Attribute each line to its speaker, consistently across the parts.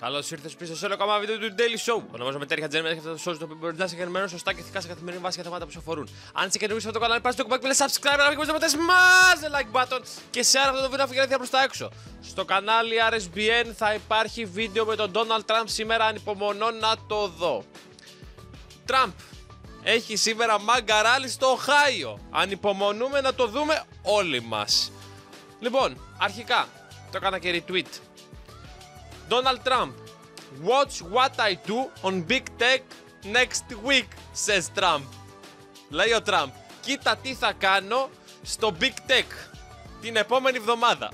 Speaker 1: Καλώς ήρθες πίσω σε άλλο ακόμα βίντεο του Daily Show. Ονομάζομαι Τέρια Τζέρμαν και αυτό το show το οποίο μπορεί να είσαι ενημερωμένο σωστά και θικά σε καθημερινή βάση για θέματα που σου αφορούν. Αν είσαι καινούργιος σε αυτό το κανάλι, πάρε το κουμπάκι, πλέον subscribe, να μην κουμπάκι, το the like button και σε αυτό το βίντεο να προς τα έξω. Στο κανάλι RSBN θα υπάρχει βίντεο με τον Donald Trump σήμερα, ανυπομονώ να το δω. Τραμπ, έχει σήμερα μάγκα στο Οχάιο. Ανυπομονούμε να το δούμε όλοι μας. Λοιπόν, αρχικά, το έκανα και retweet. Donald Trump. Watch what I do on Big Tech next week, says Trump. Λέει ο Trump. Κοίτα τι θα κάνω στο Big Tech την επόμενη εβδομάδα.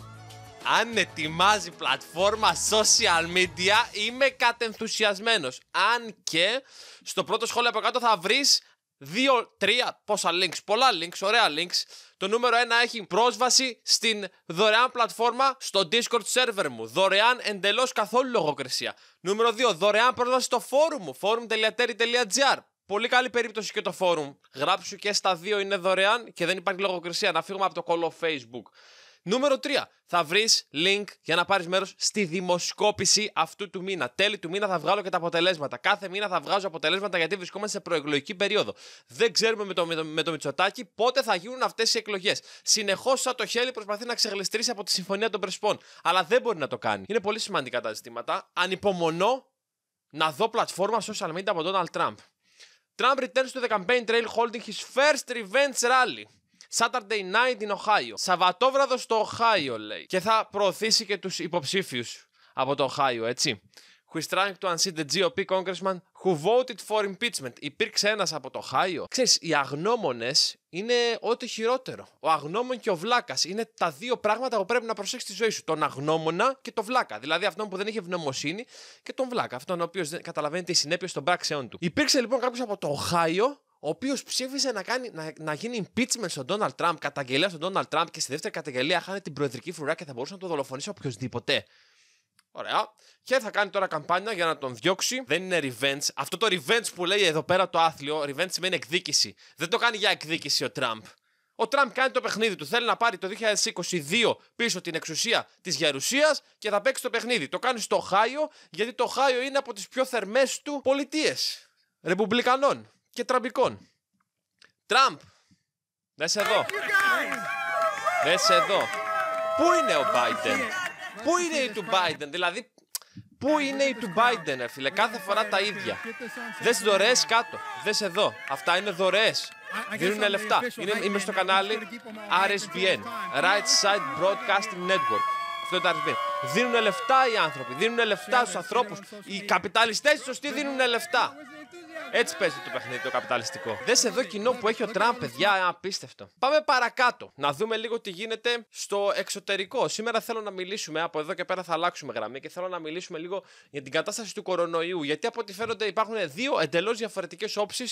Speaker 1: Αν ετοιμάζει πλατφόρμα social media, είμαι κατενθουσιασμένος. Αν και στο πρώτο σχόλιο από κάτω θα βρεις δύο, τρία, πόσα links, πολλά links, ωραία links. Το νούμερο ένα έχει πρόσβαση στην δωρεάν πλατφόρμα στο Discord server μου. Δωρεάν εντελώς καθόλου λογοκρισία. Νούμερο δύο, Δωρεάν πρόσβαση στο forum μου, forum.terry.gr. Πολύ καλή περίπτωση και το forum. Γράψου και στα δύο είναι δωρεάν και δεν υπάρχει λογοκρισία. Να φύγουμε από το κόλλο Facebook. Νούμερο 3. Θα βρεις link για να πάρεις μέρος στη δημοσκόπηση αυτού του μήνα. Τέλη του μήνα θα βγάλω και τα αποτελέσματα. Κάθε μήνα θα βγάζω αποτελέσματα γιατί βρισκόμαστε σε προεκλογική περίοδο. Δεν ξέρουμε με το, με το, με πότε θα γίνουν αυτές οι εκλογές. Συνεχώς, σαν το χέλι, προσπαθεί να ξεγλιστρήσει από τη Συμφωνία των Πρεσπών. Αλλά δεν μπορεί να το κάνει. Είναι πολύ σημαντικά τα ζητήματα. Ανυπομονώ να δω πλατφόρμα social media από τον Donald Trump. Trump returns to the campaign trail holding his first revenge rally. Saturday night in Ohio. Σαββατόβραδος στο Ohio, λέει. Και θα προωθήσει και τους υποψήφιους από το Ohio, έτσι. Who is trying to unseat the GOP congressman who voted for impeachment. Υπήρξε ένας από το Ohio. Ξέρεις, οι αγνώμονες είναι ό,τι χειρότερο. Ο αγνώμων και ο βλάκας είναι τα δύο πράγματα που πρέπει να προσέξεις στη ζωή σου. Τον αγνώμονα και τον βλάκα. Δηλαδή αυτόν που δεν έχει ευγνωμοσύνη και τον βλάκα. Αυτόν ο οποίος δεν καταλαβαίνει τις συνέπειες των πράξεών του. Υπήρξε λοιπόν κάποιος από το Ohio ο οποίος ψήφισε να, κάνει, να, να γίνει impeachment στον Donald Trump, καταγγελία στον Donald Trump και στη δεύτερη καταγγελία χάνει την προεδρική φρουρά και θα μπορούσε να το δολοφονήσει οποιοδήποτε. Ωραία. Και θα κάνει τώρα καμπάνια για να τον διώξει. Δεν είναι revenge. Αυτό το revenge που λέει εδώ πέρα το άθλιο, revenge σημαίνει εκδίκηση. Δεν το κάνει για εκδίκηση ο Τραμπ. Ο Τραμπ κάνει το παιχνίδι του. Θέλει να πάρει το 2022 πίσω την εξουσία της γερουσίας και θα παίξει το παιχνίδι. Το κάνει στο Χάιο, γιατί το Χάιο είναι από τις πιο θερμές του πολιτείες. Ρεπουμπλικανών και τραμπικών. Τραμπ, Δε σε δω. Δε σε Πού είναι ο Biden. Πού είναι η του Biden. Δηλαδή, πού είναι η του Biden, φίλε. Κάθε φορά τα ίδια. Δες δωρεές κάτω. Δες εδώ. Αυτά είναι δωρεές. Δίνουν λεφτά. Είναι, είμαι στο κανάλι RSBN. Right Side Broadcasting Network. Αυτό είναι το RSBN. Δίνουν λεφτά οι άνθρωποι. Δίνουν λεφτά στους ανθρώπους. Οι καπιταλιστές σωστοί δίνουν λεφτά. Έτσι παίζει το παιχνίδι το καπιταλιστικό. Δες εδώ κοινό που έχει ο Τραμπ, παιδιά, απίστευτο. Πάμε παρακάτω, να δούμε λίγο τι γίνεται στο εξωτερικό. Σήμερα θέλω να μιλήσουμε, από εδώ και πέρα θα αλλάξουμε γραμμή και θέλω να μιλήσουμε λίγο για την κατάσταση του κορονοϊού. Γιατί από ό,τι φαίνονται υπάρχουν δύο εντελώς διαφορετικές όψεις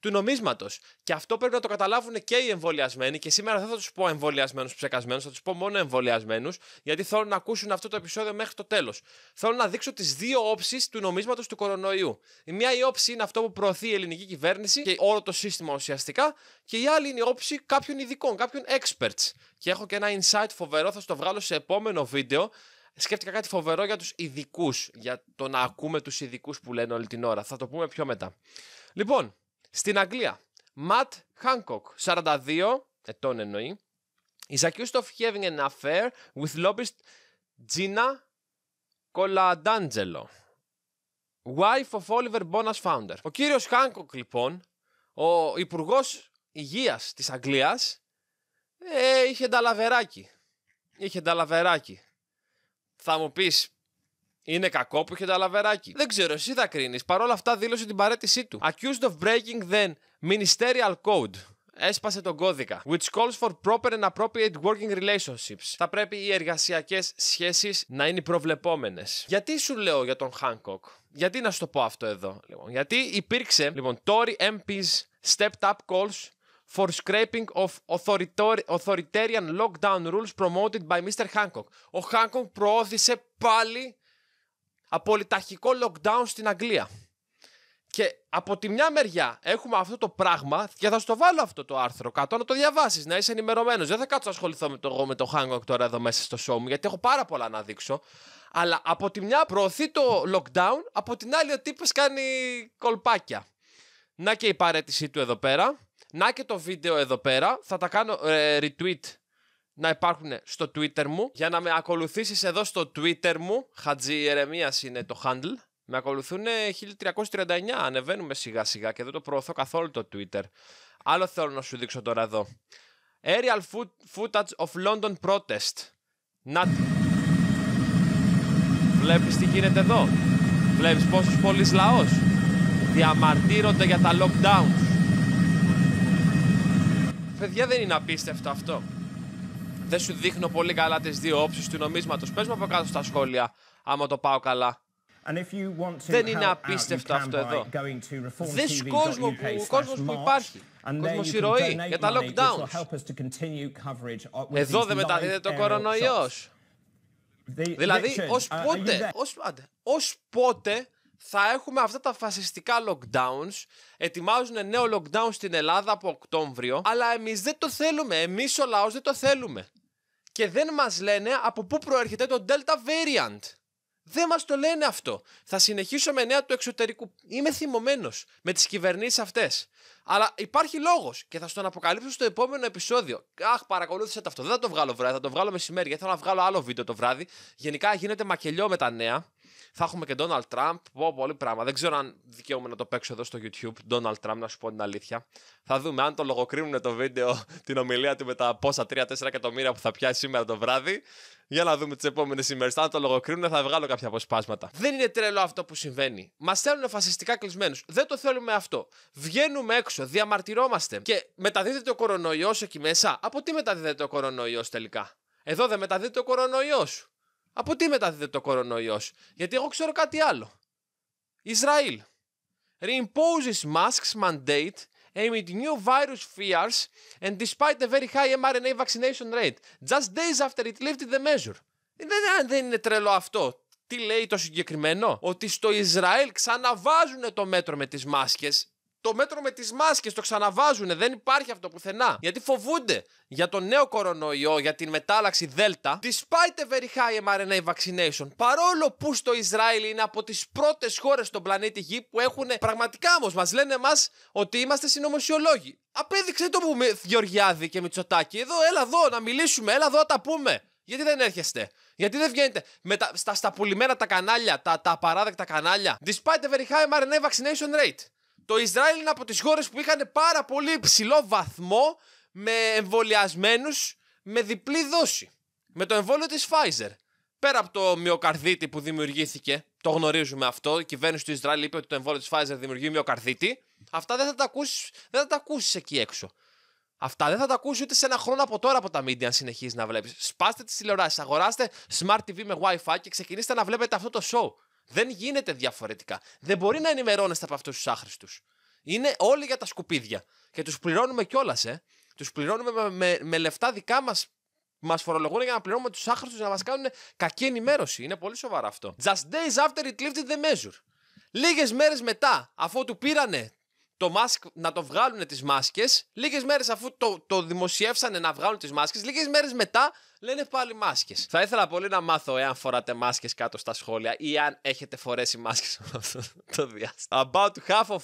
Speaker 1: του νομίσματος. Και αυτό πρέπει να το καταλάβουν και οι εμβολιασμένοι. Και σήμερα δεν θα τους πω εμβολιασμένους ψεκασμένους, θα τους πω μόνο εμβολιασμένους, γιατί θέλω να ακούσουν αυτό το επεισόδιο μέχρι το τέλος. Θέλω να δείξω τις δύο όψεις του νομίσματος του κορονοϊού. Η μία η όψη είναι αυτό που προωθεί η ελληνική κυβέρνηση και όλο το σύστημα ουσιαστικά. Και η άλλη είναι η όψη κάποιων ειδικών, κάποιων experts. Και έχω και ένα insight φοβερό, θα το βγάλω σε επόμενο βίντεο. Σκέφτηκα κάτι φοβερό για τους ειδικούς, για το να ακούμε τους ειδικούς που λένε όλη την ώρα. Θα το πούμε πιο μετά. Λοιπόν, στην Αγγλία, Ματ Χάνκοκ, 42 ετών εννοεί, is accused of having an affair with lobbyist Gina Coladangelo. Wife of Oliver Bonas Founder. Ο κύριος Χάνκοκ, λοιπόν, ο υπουργός υγείας της Αγγλίας, ε, είχε ταλαβεράκι. Είχε ταλαβεράκι. Θα μου πεις, είναι κακό που είχε ταλαβεράκι. Δεν ξέρω, εσύ θα κρίνεις. Παρ' όλα αυτά δήλωσε την παρέτησή του. Accused of breaking the ministerial code έσπασε τον κώδικα. Which calls for proper and appropriate working relationships. Θα πρέπει οι εργασιακές σχέσεις να είναι προβλεπόμενες. Γιατί σου λέω για τον Hancock, γιατί να σου το πω αυτό εδώ, λοιπόν. Γιατί υπήρξε, λοιπόν, Tory MPs stepped up calls for scraping of authoritarian lockdown rules promoted by Mr. Hancock. Ο Hancock προώθησε πάλι απολυταρχικό lockdown στην Αγγλία. Και από τη μια μεριά έχουμε αυτό το πράγμα και θα στο βάλω αυτό το άρθρο κάτω να το διαβάσεις, να είσαι ενημερωμένος. Δεν θα κάτσω να ασχοληθώ με το, με το Hangout τώρα εδώ μέσα στο show μου, γιατί έχω πάρα πολλά να δείξω. Αλλά από τη μια προωθεί το lockdown, από την άλλη ο τύπος κάνει κολπάκια. Να και η παρέτησή του εδώ πέρα. Να και το βίντεο εδώ πέρα. Θα τα κάνω ε, retweet να υπάρχουν στο Twitter μου. Για να με ακολουθήσεις εδώ στο Twitter μου. Χατζη Ερεμίας είναι το handle. Με ακολουθούν 1339. Ανεβαίνουμε σιγά σιγά και δεν το προωθώ καθόλου το Twitter. Άλλο θέλω να σου δείξω τώρα εδώ. Aerial footage of London protest. Να... Βλέπεις τι γίνεται εδώ. Βλέπεις πόσους πολλοί λαός διαμαρτύρονται για τα lockdowns. Παιδιά δεν είναι απίστευτο αυτό. Δεν σου δείχνω πολύ καλά τις δύο όψεις του νομίσματος. Πες μου από κάτω στα σχόλια άμα το πάω καλά. Δεν είναι απίστευτο αυτό εδώ. Δες κόσμο, ο κόσμος που υπάρχει. ηρωή για τα lockdowns. Uh, εδώ δεν μεταδίδεται ο κορονοϊός. Δηλαδή, uh, ως πότε, ως, ως πότε θα έχουμε αυτά τα φασιστικά lockdowns. Ετοιμάζουν νέο lockdown στην Ελλάδα από Οκτώβριο. Αλλά εμείς δεν το θέλουμε. Εμείς ο λαός δεν το θέλουμε. Και δεν μας λένε από πού προέρχεται το Delta Variant. Δεν μας το λένε αυτό. Θα συνεχίσω με νέα του εξωτερικού. Είμαι θυμωμένος με τις κυβερνήσεις αυτές. Αλλά υπάρχει λόγος και θα στον αποκαλύψω στο επόμενο επεισόδιο. Αχ, παρακολούθησα αυτό. Δεν θα το βγάλω βράδυ, θα το βγάλω μεσημέρι. θέλω να βγάλω άλλο βίντεο το βράδυ. Γενικά γίνεται μακελιό με τα νέα. Θα έχουμε και Donald Trump. Πω, πολύ πράγμα. Δεν ξέρω αν δικαίωμα να το παίξω εδώ στο YouTube. Donald Trump, να σου πω την αλήθεια. Θα δούμε αν το λογοκρίνουν το βίντεο, την ομιλία του με τα πόσα 3-4 εκατομμύρια που θα πιάσει σήμερα το βράδυ. Για να δούμε τις επόμενες ημέρες. Αν το λογοκρίνουν, θα βγάλω κάποια αποσπάσματα. Δεν είναι τρελό αυτό που συμβαίνει. Μας θέλουν φασιστικά κλεισμένους. Δεν το θέλουμε αυτό. Βγαίνουμε έξω, διαμαρτυρόμαστε. Και μεταδίδεται ο κορονοϊός εκεί μέσα. Από τι μεταδίδεται ο κορονοϊός τελικά. Εδώ δεν μεταδίδεται ο κορονοϊός. Από τι μεταδίδεται το κορονοϊός. Γιατί εγώ ξέρω κάτι άλλο. Ισραήλ. Reimposes masks mandate amid new virus fears and despite the very high mRNA vaccination rate. Just days after it lifted the measure. Δεν, δεν είναι τρελό αυτό. Τι λέει το συγκεκριμένο. Ότι στο Ισραήλ ξαναβάζουν το μέτρο με τις μάσκες το μέτρο με τις μάσκες, το ξαναβάζουν. Δεν υπάρχει αυτό πουθενά. Γιατί φοβούνται για το νέο κορονοϊό, για την μετάλλαξη Δέλτα. Despite a very high mRNA vaccination, παρόλο που στο Ισραήλ είναι από τις πρώτες χώρες στον πλανήτη Γη που έχουν πραγματικά όμως μας λένε εμάς ότι είμαστε συνωμοσιολόγοι. Απέδειξε το που με Γεωργιάδη και Μητσοτάκη. Εδώ, έλα εδώ να μιλήσουμε, έλα εδώ να τα πούμε. Γιατί δεν έρχεστε. Γιατί δεν βγαίνετε με τα, στα, στα πουλημένα τα κανάλια, τα, τα απαράδεκτα κανάλια. Despite very high mRNA vaccination rate. Το Ισραήλ είναι από τις χώρες που είχαν πάρα πολύ υψηλό βαθμό με εμβολιασμένους με διπλή δόση. Με το εμβόλιο της Pfizer. Πέρα από το μυοκαρδίτη που δημιουργήθηκε, το γνωρίζουμε αυτό. Η κυβέρνηση του Ισραήλ είπε ότι το εμβόλιο της Pfizer δημιουργεί μυοκαρδίτη. Αυτά δεν θα τα ακούσει, δεν θα τα ακούσεις εκεί έξω. Αυτά δεν θα τα ακούσεις ούτε σε ένα χρόνο από τώρα από τα media αν συνεχίζεις να βλέπεις. Σπάστε τις τηλεοράσεις, αγοράστε smart TV με WiFi και ξεκινήστε να βλέπετε αυτό το show. Δεν γίνεται διαφορετικά. Δεν μπορεί να ενημερώνεστε από αυτούς τους άχρηστους. Είναι όλοι για τα σκουπίδια. Και τους πληρώνουμε κιόλας, ε. Τους πληρώνουμε με, με, λεφτά δικά μας. Μας φορολογούν για να πληρώνουμε τους άχρηστους να μας κάνουν κακή ενημέρωση. Είναι πολύ σοβαρό αυτό. Just days after it lifted the measure. Λίγες μέρες μετά, αφού του πήρανε το mask, να το βγάλουν τις μάσκες, λίγες μέρες αφού το, το δημοσιεύσανε να βγάλουν τις μάσκες, λίγες μέρες μετά λένε πάλι μάσκες. Θα ήθελα πολύ να μάθω εάν φοράτε μάσκες κάτω στα σχόλια ή αν έχετε φορέσει μάσκες αυτό το διάστημα. About half of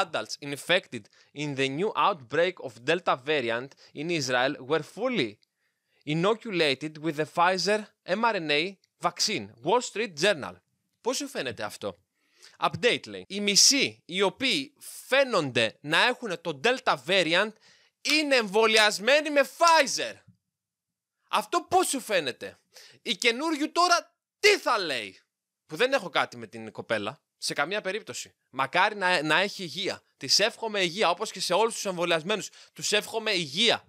Speaker 1: adults infected in the new outbreak of Delta variant in Israel were fully inoculated with the Pfizer mRNA vaccine. Wall Street Journal. Πώς σου φαίνεται αυτό. Update λέει. Οι μισοί οι οποίοι φαίνονται να έχουν το Delta variant είναι εμβολιασμένοι με Pfizer. Αυτό πώς σου φαίνεται. Η καινούριου τώρα τι θα λέει. Που δεν έχω κάτι με την κοπέλα. Σε καμία περίπτωση. Μακάρι να, να έχει υγεία. Της εύχομαι υγεία. Όπως και σε όλους τους εμβολιασμένους. Τους εύχομαι υγεία.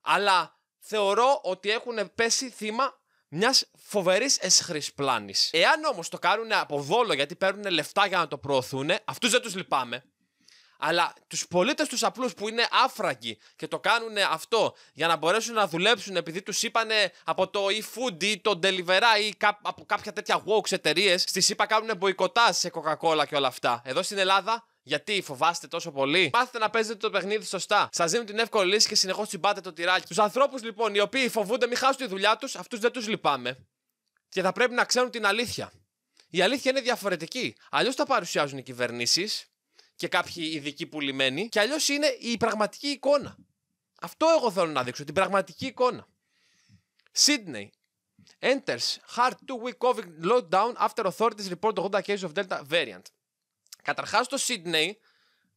Speaker 1: Αλλά θεωρώ ότι έχουν πέσει θύμα μιας φοβερής πλάνης. Εάν όμως το κάνουν από δόλο γιατί παίρνουν λεφτά για να το προωθούν, αυτούς δεν τους λυπάμαι. Αλλά τους πολίτες τους απλούς που είναι άφραγοι και το κάνουν αυτό για να μπορέσουν να δουλέψουν επειδή τους είπαν από το e-food ή το Deliverá ή από κάποια τέτοια woke εταιρείες, στι είπα κάνουν μποϊκοτάζ σε Coca-Cola και όλα αυτά. Εδώ στην Ελλάδα γιατί φοβάστε τόσο πολύ. Μάθετε να παίζετε το παιχνίδι σωστά. Σας δίνουν την εύκολη λύση και συνεχώς τσιμπάτε το τυράκι. Τους ανθρώπους λοιπόν οι οποίοι φοβούνται μη χάσουν τη δουλειά τους, αυτούς δεν τους λυπάμαι. Και θα πρέπει να ξέρουν την αλήθεια. Η αλήθεια είναι διαφορετική. Αλλιώς τα παρουσιάζουν οι κυβερνήσεις και κάποιοι ειδικοί πουλημένοι, και αλλιώς είναι η πραγματική εικόνα. Αυτό εγώ θέλω να δείξω, την πραγματική εικόνα. Sydney enters hard two week COVID lockdown after authorities report 80 cases of Delta variant. Καταρχάς το Σίδνεϊ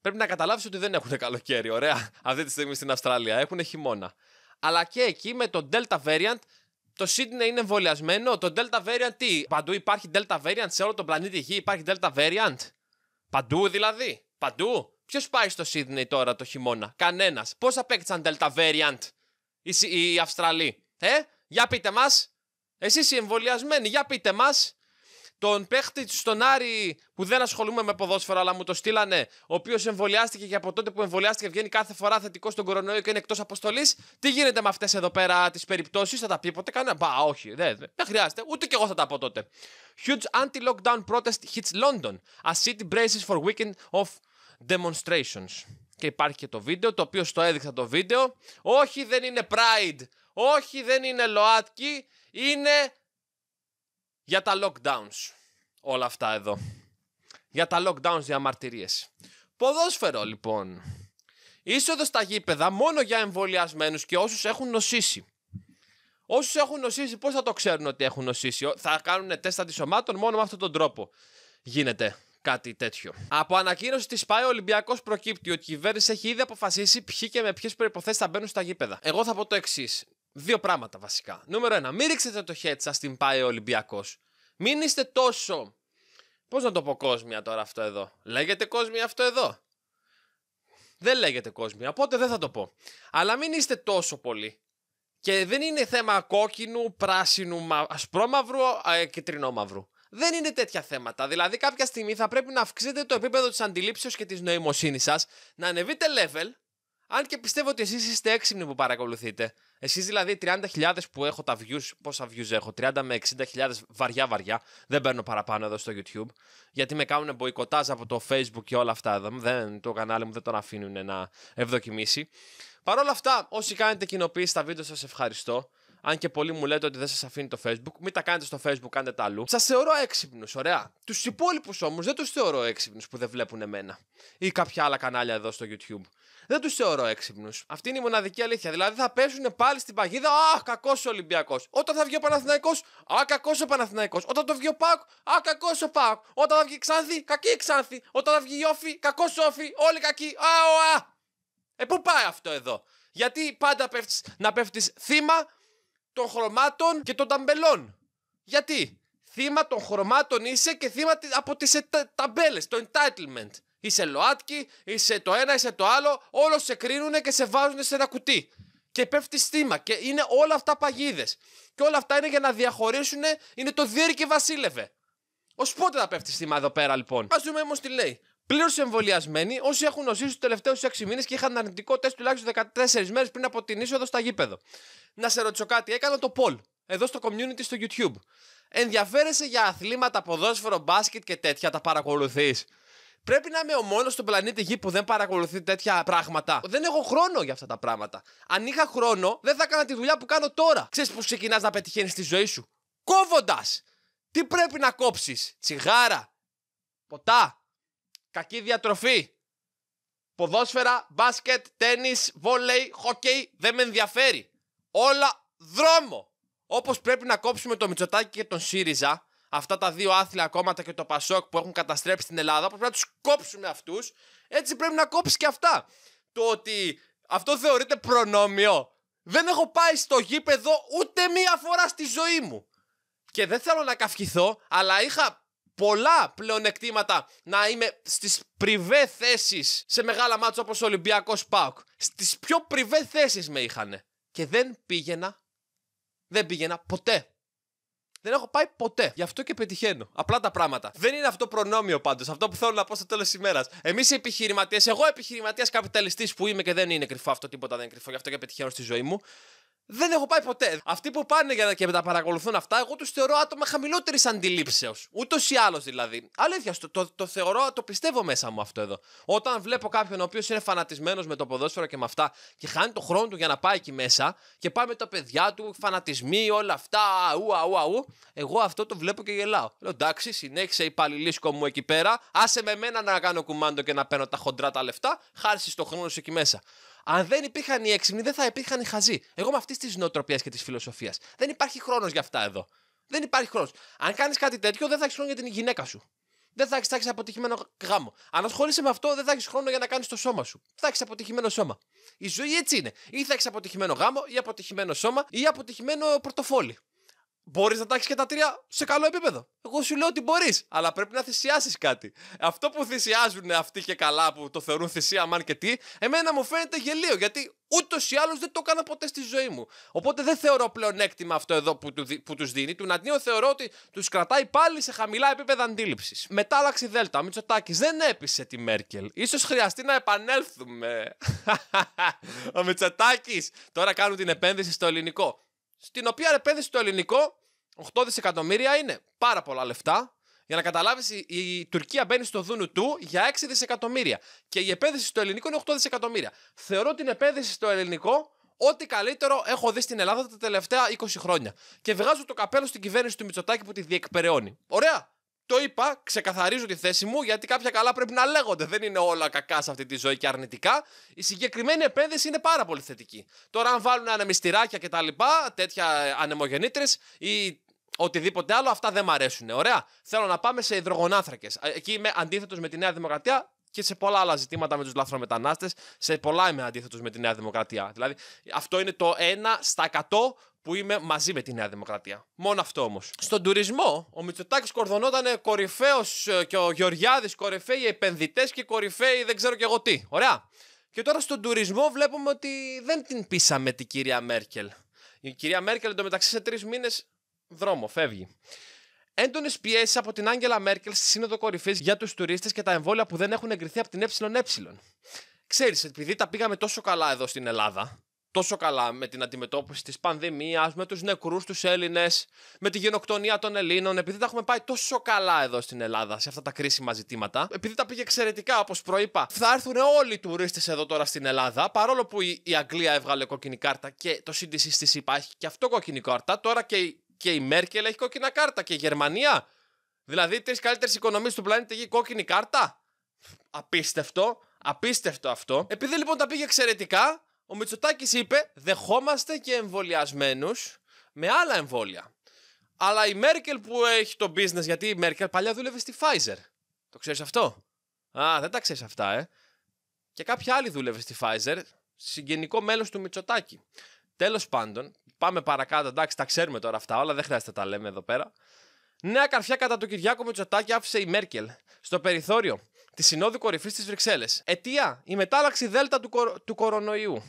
Speaker 1: πρέπει να καταλάβεις ότι δεν έχουν καλοκαίρι. Ωραία, αυτή τη στιγμή στην Αυστραλία έχουν χειμώνα. Αλλά και εκεί με το Delta Variant το Sydney είναι εμβολιασμένο. Το Delta Variant τι, παντού υπάρχει Delta Variant, σε όλο τον πλανήτη Γη υπάρχει Delta Variant. Παντού δηλαδή, παντού. Ποιος πάει στο Sydney τώρα το χειμώνα, Κανένας. Πώς απέκτησαν Delta Variant οι, οι Αυστραλοί, Ε, για πείτε μας. Εσείς οι εμβολιασμένοι, για πείτε μας τον παίχτη στον Άρη που δεν ασχολούμαι με ποδόσφαιρο, αλλά μου το στείλανε, ο οποίος εμβολιάστηκε και από τότε που εμβολιάστηκε βγαίνει κάθε φορά θετικός στον κορονοϊό και είναι εκτός αποστολής. Τι γίνεται με αυτές εδώ πέρα τις περιπτώσεις, θα τα πει ποτέ κανένα. Μπα, όχι, δεν, δεν, δεν χρειάζεται, ούτε κι εγώ θα τα πω τότε. Huge anti-lockdown protest hits London. A city braces for weekend of demonstrations. Και υπάρχει και το βίντεο, το οποίο στο έδειξα το βίντεο. Όχι, δεν είναι Pride. Όχι, δεν είναι ΛΟΑΤΚΙ. Είναι για τα lockdowns. Όλα αυτά εδώ. Για τα lockdowns διαμαρτυρίες. Ποδόσφαιρο λοιπόν. Είσοδος στα γήπεδα μόνο για εμβολιασμένους και όσους έχουν νοσήσει. Όσους έχουν νοσήσει, πώς θα το ξέρουν ότι έχουν νοσήσει. Θα κάνουν τεστ αντισωμάτων μόνο με αυτόν τον τρόπο. Γίνεται κάτι τέτοιο. Από ανακοίνωση της ΠΑΕ, ο Ολυμπιακός προκύπτει ότι η κυβέρνηση έχει ήδη αποφασίσει ποιοι και με ποιες προποθέσει θα μπαίνουν στα γήπεδα. Εγώ θα πω το εξής. Δύο πράγματα βασικά. Νούμερο ένα, μην ρίξετε το χέρι σας στην πάει ο Ολυμπιακός. Μην είστε τόσο. Πώς να το πω κόσμια τώρα αυτό εδώ. Λέγεται κόσμια αυτό εδώ. Δεν λέγεται κόσμια, οπότε δεν θα το πω. Αλλά μην είστε τόσο πολύ. Και δεν είναι θέμα κόκκινου, πράσινου, ασπρόμαυρου ε, Δεν είναι τέτοια θέματα. Δηλαδή, κάποια στιγμή θα πρέπει να αυξήσετε το επίπεδο της αντιλήψεως και της νοημοσύνης σας, να ανεβείτε level αν και πιστεύω ότι εσείς είστε έξυπνοι που παρακολουθείτε. Εσείς δηλαδή 30.000 που έχω τα views, πόσα views έχω, 30 με 60.000 βαριά βαριά. Δεν παίρνω παραπάνω εδώ στο YouTube. Γιατί με κάνουν μποϊκοτάζ από το Facebook και όλα αυτά εδώ. Δεν, το κανάλι μου δεν τον αφήνουν να ευδοκιμήσει. Παρ' όλα αυτά, όσοι κάνετε κοινοποίηση στα βίντεο, σας ευχαριστώ. Αν και πολλοί μου λέτε ότι δεν σας αφήνει το Facebook, μην τα κάνετε στο Facebook, κάντε τα αλλού. Σας θεωρώ έξυπνους, ωραία. Τους υπόλοιπους όμως δεν τους θεωρώ έξυπνους που δεν βλέπουν εμένα ή κάποια άλλα κανάλια εδώ στο YouTube δεν τους θεωρώ έξυπνους. Αυτή είναι η μοναδική αλήθεια. Δηλαδή θα πέσουν πάλι στην παγίδα. Α, κακός ο Ολυμπιακός. Όταν θα βγει ο Παναθηναϊκός, α, κακός ο Παναθηναϊκός. Όταν το βγει ο Πάκ, α, κακός ο Πάκ! Όταν θα βγει η Ξάνθη, κακή η Ξάνθη. Όταν θα βγει η Όφη, κακός Όφη. Όλοι κακοί. Α, ο, α. Ε, πού πάει αυτό εδώ. Γιατί πάντα πέφτεις, να πέφτεις θύμα των χρωμάτων και των ταμπελών. Γιατί θύμα των χρωμάτων είσαι και θύμα από τις ταμπέλες, το entitlement είσαι ΛΟΑΤΚΙ, είσαι το ένα, είσαι το άλλο. Όλο σε κρίνουν και σε βάζουν σε ένα κουτί. Και πέφτει στήμα. Και είναι όλα αυτά παγίδες. Και όλα αυτά είναι για να διαχωρίσουν, είναι το δίρι και βασίλευε. Ως πότε θα πέφτει στήμα εδώ πέρα λοιπόν. Ας δούμε όμως τι λέει. Πλήρως εμβολιασμένοι, όσοι έχουν νοσήσει τους τελευταίους 6 μήνες και είχαν αρνητικό τεστ τουλάχιστον 14 μέρες πριν από την είσοδο στα γήπεδο. Να σε ρωτήσω κάτι, έκανα το poll εδώ στο community στο YouTube. Ενδιαφέρεσαι για αθλήματα, ποδόσφαιρο, μπάσκετ και τέτοια, τα παρακολουθείς. Πρέπει να είμαι ο μόνος στον πλανήτη γη που δεν παρακολουθεί τέτοια πράγματα. Δεν έχω χρόνο για αυτά τα πράγματα. Αν είχα χρόνο, δεν θα έκανα τη δουλειά που κάνω τώρα. Ξέρεις που ξεκινάς να πετυχαίνεις τη ζωή σου. Κόβοντας! Τι πρέπει να κόψεις, τσιγάρα, ποτά, κακή διατροφή, ποδόσφαιρα, μπάσκετ, τέννις, βόλεϊ, χόκεϊ, δεν με ενδιαφέρει. Όλα δρόμο. Όπως πρέπει να κόψουμε το Μητσοτάκι και τον ΣΥΡΙΖΑ, αυτά τα δύο άθλια κόμματα και το Πασόκ που έχουν καταστρέψει την Ελλάδα, πρέπει να τους κόψουμε αυτούς, έτσι πρέπει να κόψεις και αυτά. Το ότι αυτό θεωρείται προνόμιο. Δεν έχω πάει στο γήπεδο ούτε μία φορά στη ζωή μου. Και δεν θέλω να καυχηθώ, αλλά είχα πολλά πλεονεκτήματα να είμαι στις πριβέ θέσεις σε μεγάλα μάτσα όπως ο Ολυμπιακός Πάουκ. Στις πιο πριβέ θέσεις με είχαν. Και δεν πήγαινα. Δεν πήγαινα ποτέ. Δεν έχω πάει ποτέ. Γι' αυτό και πετυχαίνω. Απλά τα πράγματα. Δεν είναι αυτό προνόμιο πάντως. Αυτό που θέλω να πω στο τέλος της ημέρας. Εμείς οι επιχειρηματίες, εγώ επιχειρηματίας καπιταλιστής που είμαι και δεν είναι κρυφό αυτό, τίποτα δεν είναι κρυφό. Γι' αυτό και πετυχαίνω στη ζωή μου. Δεν έχω πάει ποτέ. Αυτοί που πάνε για να και τα παρακολουθούν αυτά, εγώ τους θεωρώ άτομα χαμηλότερης αντιλήψεως. Ούτως ή άλλως δηλαδή. Αλήθεια, το, το, θεωρώ, το πιστεύω μέσα μου αυτό εδώ. Όταν βλέπω κάποιον ο οποίος είναι φανατισμένος με το ποδόσφαιρο και με αυτά και χάνει τον χρόνο του για να πάει εκεί μέσα και πάει με τα παιδιά του, φανατισμοί, όλα αυτά, αού, αού, αού. Εγώ αυτό το βλέπω και γελάω. Λέω εντάξει, συνέχισε υπαλληλίσκο μου εκεί πέρα, άσε με μένα να κάνω κουμάντο και να παίρνω τα χοντρά τα λεφτά, χάρισες το χρόνο σου εκεί μέσα. Αν δεν υπήρχαν οι έξυπνοι, δεν θα υπήρχαν οι χαζοί. Εγώ είμαι αυτής της νοοτροπίας και της φιλοσοφίας. Δεν υπάρχει χρόνος για αυτά εδώ. Δεν υπάρχει χρόνος. Αν κάνεις κάτι τέτοιο, δεν θα έχεις χρόνο για την γυναίκα σου. Δεν θα έχεις αποτυχημένο γάμο. Αν ασχολείσαι με αυτό, δεν θα έχεις χρόνο για να κάνεις το σώμα σου. Θα έχεις αποτυχημένο σώμα. Η ζωή έτσι είναι. Ή θα έχεις αποτυχημένο γάμο, ή αποτυχημένο σώμα, ή αποτυχημένο πορτοφόλι. Μπορείς να τα έχεις και τα τρία σε καλό επίπεδο. Εγώ σου λέω ότι μπορείς, αλλά πρέπει να θυσιάσεις κάτι. Αυτό που θυσιάζουν αυτοί και καλά που το θεωρούν θυσία, μαν και τι, εμένα μου φαίνεται γελίο γιατί ούτως ή άλλως δεν το έκανα ποτέ στη ζωή μου. Οπότε δεν θεωρώ πλεονέκτημα αυτό εδώ που, του, που τους δίνει. Του θεωρώ ότι τους κρατάει πάλι σε χαμηλά επίπεδα αντίληψης. Μετά άλλαξε η Δέλτα. Ο Μητσοτάκης δεν έπεισε τη Μέρκελ. σω χρειαστεί να επανέλθουμε. Ο Μητσοτάκης τώρα κάνουν την επένδυση στο ελληνικό στην οποία επένδυση το ελληνικό 8 δισεκατομμύρια είναι πάρα πολλά λεφτά. Για να καταλάβεις, η Τουρκία μπαίνει στο δούνου του για 6 δισεκατομμύρια. Και η επένδυση στο ελληνικό είναι 8 δισεκατομμύρια. Θεωρώ την επένδυση στο ελληνικό ό,τι καλύτερο έχω δει στην Ελλάδα τα τελευταία 20 χρόνια. Και βγάζω το καπέλο στην κυβέρνηση του Μητσοτάκη που τη διεκπεραιώνει. Ωραία! Το είπα, ξεκαθαρίζω τη θέση μου γιατί κάποια καλά πρέπει να λέγονται. Δεν είναι όλα κακά σε αυτή τη ζωή και αρνητικά. Η συγκεκριμένη επένδυση είναι πάρα πολύ θετική. Τώρα, αν βάλουν ανεμιστηράκια κτλ., τέτοια ε, ανεμογεννήτρες ή οτιδήποτε άλλο, αυτά δεν μ' αρέσουν. Ωραία. Θέλω να πάμε σε υδρογονάνθρακες. Ε, εκεί είμαι αντίθετος με τη Νέα Δημοκρατία και σε πολλά άλλα ζητήματα με τους λαθρομετανάστες. Σε πολλά είμαι αντίθετος με τη Νέα Δημοκρατία. Δηλαδή, αυτό είναι το 1 στα 100 που είμαι μαζί με τη Νέα Δημοκρατία. Μόνο αυτό όμως. Στον τουρισμό, ο Μητσοτάκης κορδωνόταν κορυφαίος ε, και ο Γεωργιάδης κορυφαίοι επενδυτές και κορυφαίοι δεν ξέρω και εγώ τι. Ωραία. Και τώρα στον τουρισμό βλέπουμε ότι δεν την πείσαμε την κυρία Μέρκελ. Η κυρία Μέρκελ εντωμεταξύ σε τρεις μήνες δρόμο, φεύγει. Έντονες πιέσεις από την Άγγελα Μέρκελ στη Σύνοδο Κορυφής για τους τουρίστες και τα εμβόλια που δεν έχουν εγκριθεί από την ΕΕ. Ξέρεις, επειδή τα πήγαμε τόσο καλά εδώ στην Ελλάδα, τόσο καλά με την αντιμετώπιση της πανδημίας, με τους νεκρούς, τους Έλληνες, με τη γενοκτονία των Ελλήνων, επειδή τα έχουμε πάει τόσο καλά εδώ στην Ελλάδα σε αυτά τα κρίσιμα ζητήματα, επειδή τα πήγε εξαιρετικά όπως προείπα, θα έρθουν όλοι οι τουρίστες εδώ τώρα στην Ελλάδα, παρόλο που η Αγγλία έβγαλε κόκκινη κάρτα και το σύντηση ΣΥΠΑ υπάρχει και αυτό κόκκινη κάρτα, τώρα και η, και η Μέρκελ έχει κόκκινα κάρτα και η Γερμανία. Δηλαδή, τρεις καλύτερες οικονομίες του πλανήτη έχει κόκκινη κάρτα. Απίστευτο. Απίστευτο αυτό. Επειδή λοιπόν τα πήγε εξαιρετικά, ο Μητσοτάκης είπε δεχόμαστε και εμβολιασμένους με άλλα εμβόλια. Αλλά η Μέρκελ που έχει το business, γιατί η Μέρκελ παλιά δούλευε στη Pfizer. Το ξέρεις αυτό. Α, δεν τα ξέρεις αυτά, ε. Και κάποια άλλη δούλευε στη Pfizer, συγγενικό μέλος του Μητσοτάκη. Τέλος πάντων, πάμε παρακάτω, εντάξει, τα ξέρουμε τώρα αυτά, όλα δεν χρειάζεται να τα λέμε εδώ πέρα. Νέα καρφιά κατά του Κυριάκο Μητσοτάκη άφησε η Μέρκελ στο περιθώριο τη Συνόδου Κορυφής της Βρυξέλλες. Αιτία, η μετάλλαξη δέλτα του, κορο... του κορονοϊού.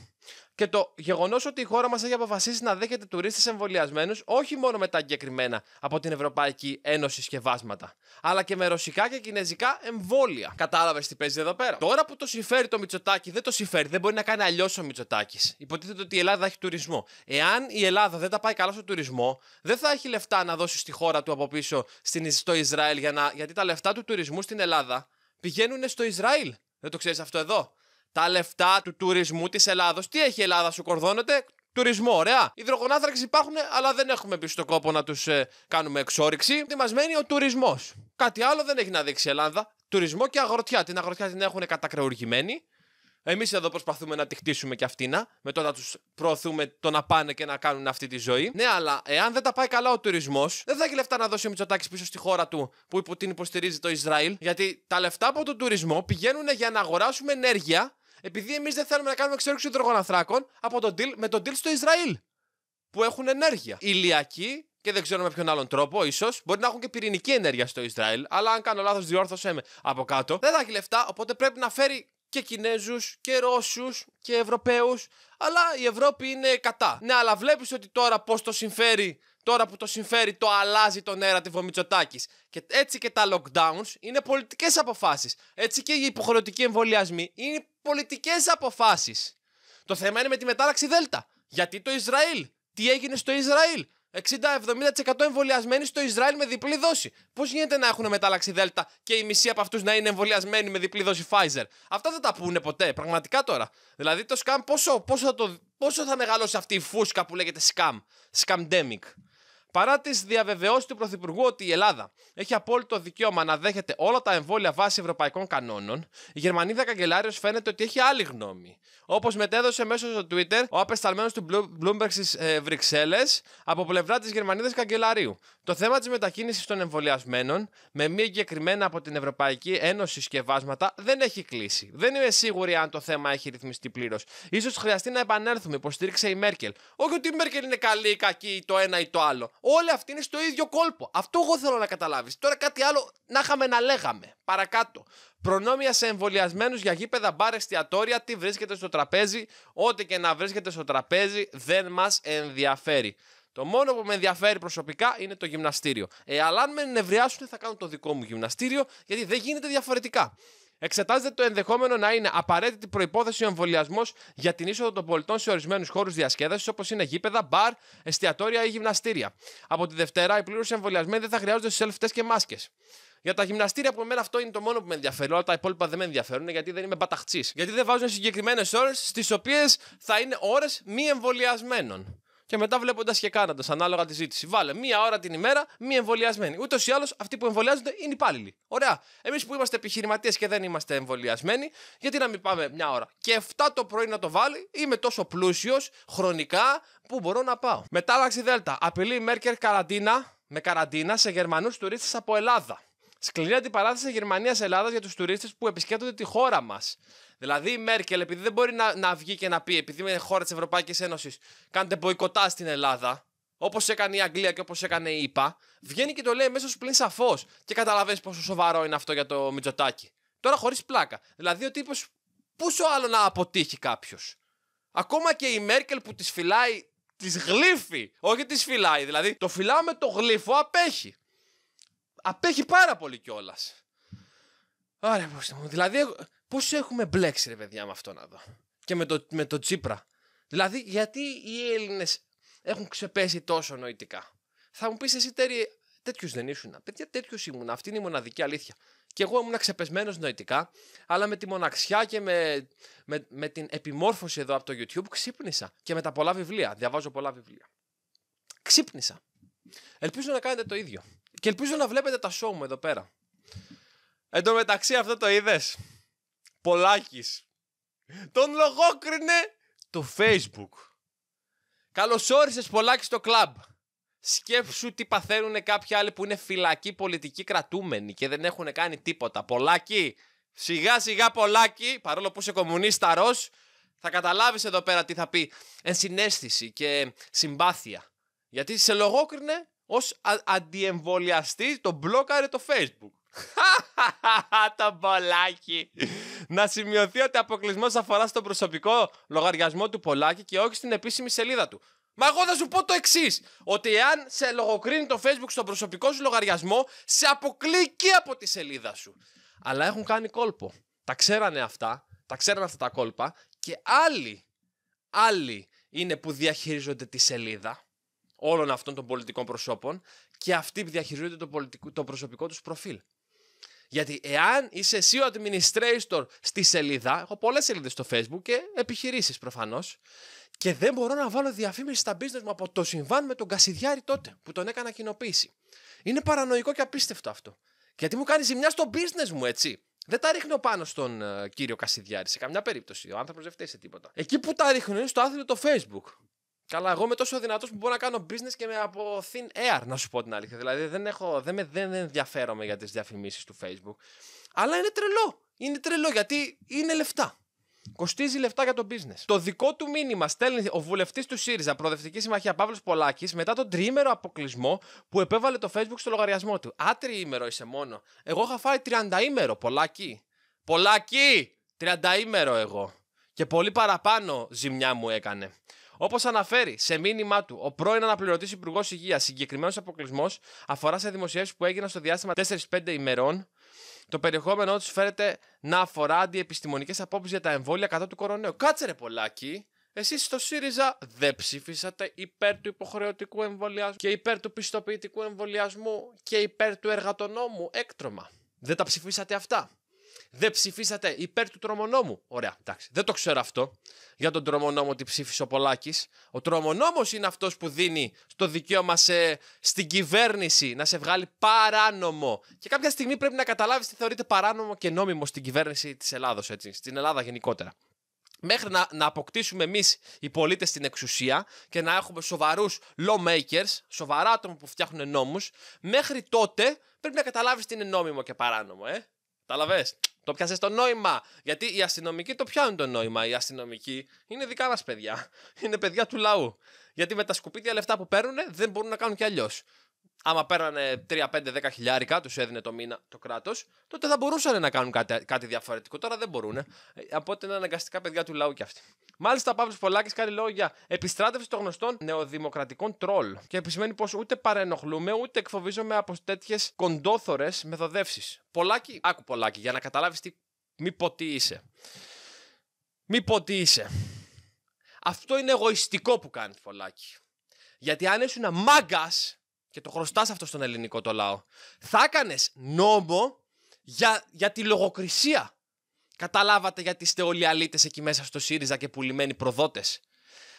Speaker 1: Και το γεγονός ότι η χώρα μας έχει αποφασίσει να δέχεται τουρίστες εμβολιασμένους όχι μόνο με τα εγκεκριμένα από την Ευρωπαϊκή Ένωση σκευάσματα, αλλά και με ρωσικά και κινέζικα εμβόλια. Κατάλαβες τι παίζει εδώ πέρα. Τώρα που το συμφέρει το Μητσοτάκι, δεν το συμφέρει, δεν μπορεί να κάνει αλλιώς ο Μητσοτάκι. Υποτίθεται ότι η Ελλάδα έχει τουρισμό. Εάν η Ελλάδα δεν τα πάει καλά στο τουρισμό, δεν θα έχει λεφτά να δώσει στη χώρα του από πίσω στο Ισραήλ για να... γιατί τα λεφτά του τουρισμού στην Ελλάδα πηγαίνουν στο Ισραήλ. Δεν το ξέρεις αυτό εδώ. Τα λεφτά του τουρισμού της Ελλάδος. Τι έχει η Ελλάδα, σου κορδώνεται. Τουρισμό, ωραία. Υδρογονάθρακε υπάρχουν, αλλά δεν έχουμε πίσω στον κόπο να τους ε, κάνουμε εξόριξη. Τι μας μένει ο τουρισμός. Κάτι άλλο δεν έχει να δείξει η Ελλάδα. Τουρισμό και αγροτιά. Την αγροτιά την έχουν κατακρεουργημένη. Εμείς εδώ προσπαθούμε να τη χτίσουμε και αυτήνα, με το να τους προωθούμε το να πάνε και να κάνουν αυτή τη ζωή. Ναι, αλλά εάν δεν τα πάει καλά ο τουρισμός, δεν θα έχει λεφτά να δώσει ο Μητσοτάκης πίσω στη χώρα του που υπο, την υποστηρίζει το Ισραήλ. Γιατί τα λεφτά από τον τουρισμό πηγαίνουν για να αγοράσουμε ενέργεια, επειδή εμείς δεν θέλουμε να κάνουμε εξόριξη υδρογοναθράκων από τον deal, με τον deal στο Ισραήλ. Που έχουν ενέργεια. Ηλιακή και δεν ξέρουμε με ποιον άλλον τρόπο, ίσως. Μπορεί να έχουν και πυρηνική ενέργεια στο Ισραήλ. Αλλά αν κάνω λάθος, διόρθωσέ με από κάτω. Δεν θα έχει λεφτά, οπότε πρέπει να φέρει και Κινέζους και Ρώσους και Ευρωπαίους. Αλλά η Ευρώπη είναι κατά. Ναι, αλλά βλέπεις ότι τώρα πώς το συμφέρει, τώρα που το συμφέρει, το αλλάζει τον τη Βομιτσοτάκη. Και έτσι και τα lockdowns είναι πολιτικές αποφάσεις. Έτσι και οι υποχρεωτικοί εμβολιασμοί είναι πολιτικές αποφάσεις. Το θέμα είναι με τη μετάλλαξη Δέλτα. Γιατί το Ισραήλ, τι έγινε στο Ισραήλ, 60-70% εμβολιασμένοι στο Ισραήλ με διπλή δόση. Πώς γίνεται να έχουν μετάλλαξη Δέλτα και η μισή από αυτούς να είναι εμβολιασμένοι με διπλή δόση Pfizer. Αυτά δεν τα πούνε ποτέ, πραγματικά τώρα. Δηλαδή το σκάμ, πόσο, πόσο, το, πόσο θα μεγαλώσει αυτή η φούσκα που λέγεται σκάμ, scamdemic. Παρά τις διαβεβαιώσεις του Πρωθυπουργού ότι η Ελλάδα έχει απόλυτο δικαίωμα να δέχεται όλα τα εμβόλια βάσει ευρωπαϊκών κανόνων, η Γερμανίδα καγκελάριος φαίνεται ότι έχει άλλη γνώμη. Όπως μετέδωσε μέσω στο Twitter ο απεσταλμένος του Bloomberg στις ε, Βρυξέλλες από πλευρά της Γερμανίδας καγκελαρίου. Το θέμα της μετακίνησης των εμβολιασμένων με μη εγκεκριμένα από την Ευρωπαϊκή Ένωση σκευάσματα δεν έχει κλείσει. Δεν είμαι σίγουρη αν το θέμα έχει ρυθμιστεί πλήρως. σω χρειαστεί να επανέλθουμε, υποστήριξε η Μέρκελ. Όχι ότι η Μέρκελ είναι καλή ή κακή ή το ένα ή το άλλο. Όλοι αυτοί είναι στο ίδιο κόλπο. Αυτό εγώ θέλω να καταλάβεις. Τώρα κάτι άλλο να είχαμε να λέγαμε. Παρακάτω. Προνόμια σε εμβολιασμένους για γήπεδα, μπαρ, εστιατόρια. Τι βρίσκεται στο τραπέζι. Ό,τι και να βρίσκεται στο τραπέζι δεν μας ενδιαφέρει. Το μόνο που με ενδιαφέρει προσωπικά είναι το γυμναστήριο. Ε, αλλά αν με νευριάσουν, θα κάνω το δικό μου γυμναστήριο, γιατί δεν γίνεται διαφορετικά. Εξετάζεται το ενδεχόμενο να είναι απαραίτητη προπόθεση ο εμβολιασμός για την είσοδο των πολιτών σε ορισμένους χώρους διασκέδασης, όπως είναι γήπεδα, μπαρ, εστιατόρια ή γυμναστήρια. Από τη Δευτέρα, οι πλήρω εμβολιασμένοι δεν θα χρειάζονται σελφτέ και μάσκες. Για τα γυμναστήρια που εμένα αυτό είναι το μόνο που με ενδιαφέρει, όλα τα υπόλοιπα δεν με ενδιαφέρουν γιατί δεν είμαι μπαταχτή. Γιατί δεν βάζουν συγκεκριμένες ώρες στις οποίες θα είναι ώρες μη εμβολιασμένων και μετά βλέποντας και κάνοντας ανάλογα τη ζήτηση. Βάλε μία ώρα την ημέρα μη εμβολιασμένοι. Ούτως ή άλλως αυτοί που εμβολιάζονται είναι υπάλληλοι. Ωραία. Εμείς που είμαστε επιχειρηματίες και δεν είμαστε εμβολιασμένοι, γιατί να μην πάμε μια ώρα. Και 7 το πρωί να το βάλει, είμαι τόσο πλούσιος χρονικά που μπορώ να πάω. Μετάλλαξη Δέλτα. Απειλεί η καραντίνα με καραντίνα σε Γερμανούς τουρίστες από Ελλάδα. Σκληρή αντιπαράθεση Γερμανία-Ελλάδα για τους τουρίστες που επισκέπτονται τη χώρα μας. Δηλαδή η Μέρκελ, επειδή δεν μπορεί να, να βγει και να πει, επειδή είναι χώρα της Ευρωπαϊκής Ένωσης, κάντε μποϊκοτά στην Ελλάδα, όπως έκανε η Αγγλία και όπως έκανε η ΙΠΑ, βγαίνει και το λέει μέσα σου πλήν σαφώς. Και καταλαβαίνεις πόσο σοβαρό είναι αυτό για το Μιτζοτάκι. Τώρα χωρίς πλάκα. Δηλαδή ο τύπος, πόσο άλλο να αποτύχει κάποιος. Ακόμα και η Μέρκελ που της φυλάει, της γλύφει. Όχι της φυλάει, δηλαδή το φυλάμε το γλύφο απέχει απέχει πάρα πολύ κιόλας. Άρα, μου. Δηλαδή, πώς έχουμε μπλέξει, ρε παιδιά, με αυτό να δω. Και με το, με το Τσίπρα. Δηλαδή, γιατί οι Έλληνες έχουν ξεπέσει τόσο νοητικά. Θα μου πεις εσύ, Τέρι, τέτοιο δεν ήσουν. Παιδιά, τέτοιος ήμουν. Αυτή είναι η μοναδική αλήθεια. Και εγώ ήμουν ξεπεσμένος νοητικά, αλλά με τη μοναξιά και με, με, με την επιμόρφωση εδώ από το YouTube ξύπνησα. Και με τα πολλά βιβλία. Διαβάζω πολλά βιβλία. Ξύπνησα. Ελπίζω να κάνετε το ίδιο. Και ελπίζω να βλέπετε τα show μου εδώ πέρα. Εν τω μεταξύ αυτό το είδες. Πολάκης. Τον λογόκρινε το facebook. Καλώ όρισε Πολάκη στο κλαμπ. Σκέψου τι παθαίνουν κάποιοι άλλοι που είναι φυλακοί πολιτικοί κρατούμενοι και δεν έχουν κάνει τίποτα. Πολάκη, σιγά σιγά Πολάκη, παρόλο που είσαι κομμουνίσταρος, θα καταλάβεις εδώ πέρα τι θα πει ενσυναίσθηση και συμπάθεια. Γιατί σε λογόκρινε Ως αντιεμβολιαστή το τον μπλόκαρε το facebook. το Πολάκη. να σημειωθεί ότι αποκλεισμός αφορά στον προσωπικό λογαριασμό του Πολάκι και όχι στην επίσημη σελίδα του. Μα εγώ θα σου πω το εξής: Ότι εάν σε λογοκρίνει το Facebook στον προσωπικό σου λογαριασμό, σε αποκλεί και από τη σελίδα σου. Αλλά έχουν κάνει κόλπο. Τα ξέρανε αυτά, τα ξέρανε αυτά τα κόλπα και άλλοι, άλλοι είναι που διαχειρίζονται τη σελίδα όλων αυτών των πολιτικών προσώπων και αυτοί που διαχειρίζονται το, πολιτικό, το προσωπικό τους προφίλ. Γιατί εάν είσαι εσύ ο administrator στη σελίδα, έχω πολλές σελίδες στο facebook και επιχειρήσεις προφανώς, και δεν μπορώ να βάλω διαφήμιση στα business μου από το συμβάν με τον Κασιδιάρη τότε που τον έκανα κοινοποίηση. Είναι παρανοϊκό και απίστευτο αυτό. Γιατί μου κάνει ζημιά στο business μου, έτσι. Δεν τα ρίχνω πάνω στον ε, κύριο Κασιδιάρη σε καμιά περίπτωση. Ο άνθρωπος δεν φταίει σε τίποτα. Εκεί που τα ρίχνω είναι στο άθλιο Facebook. Καλά, εγώ είμαι τόσο δυνατός που μπορώ να κάνω business και με από thin air, να σου πω την αλήθεια. Δηλαδή δεν, έχω, δεν, με, δεν ενδιαφέρομαι για τις διαφημίσεις του Facebook. Αλλά είναι τρελό. Είναι τρελό γιατί είναι λεφτά. Κοστίζει λεφτά για το business. Το δικό του μήνυμα στέλνει ο βουλευτής του ΣΥΡΙΖΑ, Προοδευτικής Συμμαχία Παύλος Πολάκης, μετά τον τριήμερο αποκλεισμό που επέβαλε το Facebook στο λογαριασμό του. Α, τριήμερο είσαι μόνο. Εγώ είχα φάει τριανταήμερο, Πολάκη. Πολάκη! ημέρο εγώ. Και πολύ παραπάνω ζημιά μου έκανε. Όπως αναφέρει σε μήνυμά του ο πρώην αναπληρωτής Υπουργός Υγείας, συγκεκριμένος αποκλεισμός αφορά σε δημοσιεύσεις που έγιναν στο διάστημα 4-5 ημερών. Το περιεχόμενό τους φέρεται να αφορά αντιεπιστημονικές απόψεις για τα εμβόλια κατά του κορονοϊού. Κάτσε ρε πολλάκι. εσείς στο ΣΥΡΙΖΑ δεν ψηφίσατε υπέρ του υποχρεωτικού εμβολιασμού και υπέρ του πιστοποιητικού εμβολιασμού και υπέρ του εργατονόμου έκτρωμα. Δεν τα ψηφίσατε αυτά. Δεν ψηφίσατε υπέρ του τρομονόμου. Ωραία, εντάξει. Δεν το ξέρω αυτό για τον τρομονόμο ότι ψήφισε ο Πολάκης. Ο τρομονόμος είναι αυτός που δίνει το δικαίωμα σε, στην κυβέρνηση να σε βγάλει παράνομο. Και κάποια στιγμή πρέπει να καταλάβεις τι θεωρείται παράνομο και νόμιμο στην κυβέρνηση της Ελλάδος, έτσι. Στην Ελλάδα γενικότερα. Μέχρι να, να αποκτήσουμε εμείς οι πολίτες την εξουσία και να έχουμε σοβαρούς lawmakers, σοβαρά άτομα που φτιάχνουν νόμους, μέχρι τότε πρέπει να καταλάβεις τι είναι νόμιμο και παράνομο, ε. Καταλαβέ. Το πιάσες το νόημα. Γιατί οι αστυνομικοί το πιάνουν το νόημα. Οι αστυνομικοί είναι δικά μας παιδιά. Είναι παιδιά του λαού. Γιατί με τα σκουπίδια λεφτά που παίρνουν δεν μπορούν να κάνουν κι αλλιώς άμα πέρανε 3, 5, 10 χιλιάρικα, τους έδινε το μήνα το κράτος, τότε θα μπορούσαν να κάνουν κάτι, κάτι διαφορετικό. Τώρα δεν μπορούν. Οπότε ε. είναι αναγκαστικά παιδιά του λαού κι αυτοί. Μάλιστα, Παύλος Πολάκης κάνει λόγο για επιστράτευση των γνωστών νεοδημοκρατικών τρόλ. Και επισημαίνει πως ούτε παρενοχλούμε, ούτε εκφοβίζομαι από τέτοιες κοντόθωρες μεθοδεύσεις. Πολάκη, άκου Πολάκη, για να καταλάβεις τι. Μη τι είσαι. Μη τι είσαι. Αυτό είναι εγωιστικό που κάνεις Πολάκη. Γιατί αν ήσουν μάγκας, και το χρωστάς αυτό στον ελληνικό το λαό. Θα έκανες νόμο για, για τη λογοκρισία. Καταλάβατε γιατί είστε όλοι αλήτες εκεί μέσα στο ΣΥΡΙΖΑ και πουλημένοι προδότες.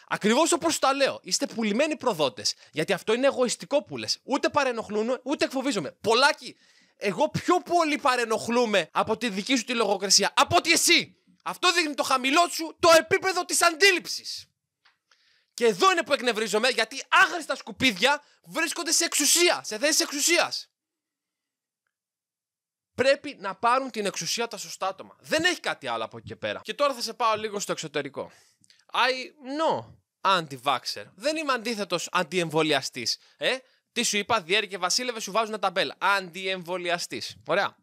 Speaker 1: Ακριβώς όπως τα λέω, είστε πουλημένοι προδότες. Γιατί αυτό είναι εγωιστικό που λες. Ούτε παρενοχλούν, ούτε εκφοβίζομαι. Πολλάκι, εγώ πιο πολύ παρενοχλούμε από τη δική σου τη λογοκρισία. Από ότι εσύ. Αυτό δείχνει το χαμηλό σου το επίπεδο της αντίληψης. Και εδώ είναι που εκνευρίζομαι, γιατί άγριστα σκουπίδια βρίσκονται σε εξουσία, σε θέσεις εξουσίας. Πρέπει να πάρουν την εξουσία τα σωστά άτομα. Δεν έχει κάτι άλλο από εκεί και πέρα. Και τώρα θα σε πάω λίγο στο εξωτερικό. I no anti-vaxxer. Δεν είμαι αντίθετος αντιεμβολιαστής. Ε? Τι σου είπα, Διέρη και Βασίλευε σου βάζουν ταμπέλα. Αντιεμβολιαστής. Ωραία.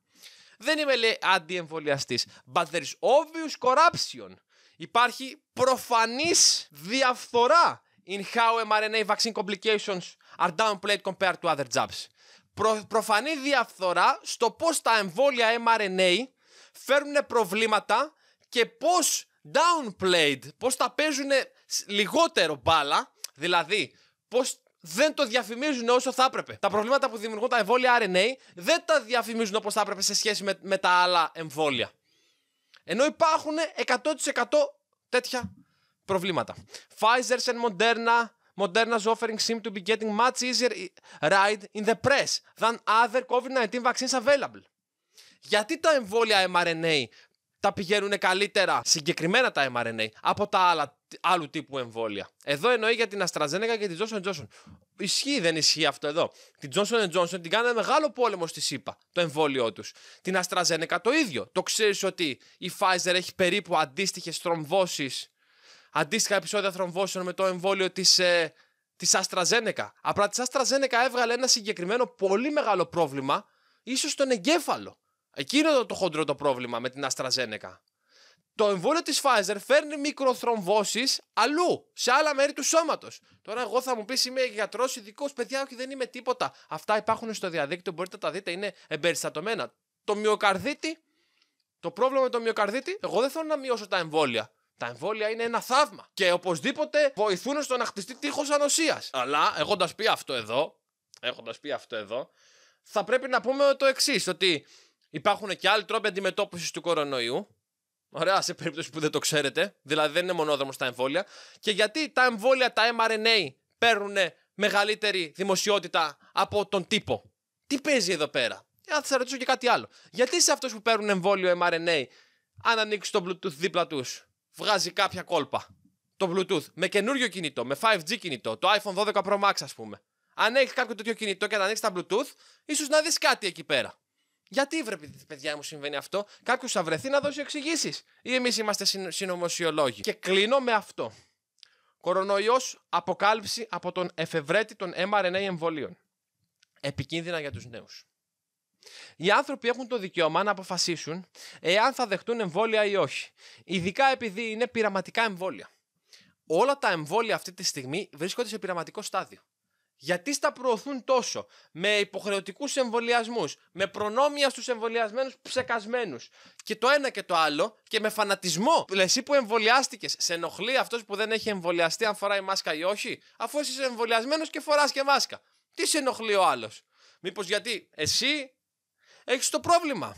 Speaker 1: Δεν είμαι λέει αντιεμβολιαστής. But there is obvious corruption. Υπάρχει προφανής διαφθορά in how mRNA vaccine complications are downplayed compared to other jobs. Προ, προφανή διαφθορά στο πώς τα εμβόλια mRNA φέρνουν προβλήματα και πώς downplayed, πώς τα παίζουν λιγότερο μπάλα, δηλαδή πώς δεν το διαφημίζουν όσο θα έπρεπε. Τα προβλήματα που δημιουργούν τα εμβόλια RNA δεν τα διαφημίζουν όπως θα έπρεπε σε σχέση με, με τα άλλα εμβόλια. Ενώ υπάρχουν 100% τέτοια προβλήματα. Pfizer and Moderna Moderna's offering seem to be getting much easier ride in the press than other COVID-19 vaccines available. Γιατί τα εμβόλια mRNA τα πηγαίνουν καλύτερα, συγκεκριμένα τα mRNA, από τα άλλα άλλου τύπου εμβόλια. Εδώ εννοεί για την Αστραζένεκα και την Johnson Johnson. Ισχύει, δεν ισχύει αυτό εδώ. Την Johnson Johnson την κάνανε μεγάλο πόλεμο στη ΣΥΠΑ, το εμβόλιο τους. Την Αστραζένεκα το ίδιο. Το ξέρεις ότι η Pfizer έχει περίπου αντίστοιχες θρομβώσεις, αντίστοιχα επεισόδια θρομβώσεων με το εμβόλιο της ε, της Αστραζένεκα. Απλά της Αστραζένεκα έβγαλε ένα συγκεκριμένο πολύ μεγάλο πρόβλημα, ίσως στον εγκέφαλο. Εκείνο το χοντρό το πρόβλημα με την Αστραζένεκα. Το εμβόλιο της Pfizer φέρνει μικροθρομβώσεις αλλού, σε άλλα μέρη του σώματος. Τώρα, εγώ θα μου πεις είμαι γιατρός, ειδικός, παιδιά, όχι, δεν είμαι τίποτα. Αυτά υπάρχουν στο διαδίκτυο, μπορείτε να τα δείτε, είναι εμπεριστατωμένα. Το μυοκαρδίτη, το πρόβλημα με το μυοκαρδίτη, εγώ δεν θέλω να μειώσω τα εμβόλια. Τα εμβόλια είναι ένα θαύμα και οπωσδήποτε βοηθούν στο να χτιστεί τείχος ανοσίας. Αλλά έχοντας πει αυτό εδώ, έχοντας πει αυτό εδώ, θα πρέπει να πούμε το εξής, ότι υπάρχουν και άλλοι τρόποι αντιμετώπισης του κορονοϊού Ωραία, σε περίπτωση που δεν το ξέρετε. Δηλαδή δεν είναι μονόδρομο τα εμβόλια. Και γιατί τα εμβόλια, τα mRNA, παίρνουν μεγαλύτερη δημοσιότητα από τον τύπο. Τι παίζει εδώ πέρα. Αν ε, θα σας ρωτήσω και κάτι άλλο. Γιατί σε αυτούς που παίρνουν εμβόλιο mRNA, αν ανοίξει το Bluetooth δίπλα τους, βγάζει κάποια κόλπα. Το Bluetooth με καινούριο κινητό, με 5G κινητό, το iPhone 12 Pro Max ας πούμε. Αν έχεις κάποιο τέτοιο κινητό και αν ανοίξεις τα Bluetooth, ίσως να δεις κάτι εκεί πέρα. Γιατί βρε παιδιά μου συμβαίνει αυτό, κάποιος θα βρεθεί να δώσει εξηγήσεις. Ή εμείς είμαστε συνωμοσιολόγοι. Και κλείνω με αυτό. Κορονοϊός αποκάλυψη από τον εφευρέτη των mRNA εμβολίων. Επικίνδυνα για τους νέους. Οι άνθρωποι έχουν το δικαίωμα να αποφασίσουν εάν θα δεχτούν εμβόλια ή όχι. Ειδικά επειδή είναι πειραματικά εμβόλια. Όλα τα εμβόλια αυτή τη στιγμή βρίσκονται σε πειραματικό στάδιο. Γιατί στα προωθούν τόσο, με υποχρεωτικούς εμβολιασμούς, με προνόμια στους εμβολιασμένους ψεκασμένους. Και το ένα και το άλλο, και με φανατισμό. Εσύ που εμβολιάστηκες, σε ενοχλεί αυτός που δεν έχει εμβολιαστεί, αν φοράει μάσκα ή όχι, αφού είσαι εμβολιασμένος και φοράς και μάσκα. Τι σε ενοχλεί ο άλλος. Μήπως γιατί εσύ έχεις το πρόβλημα.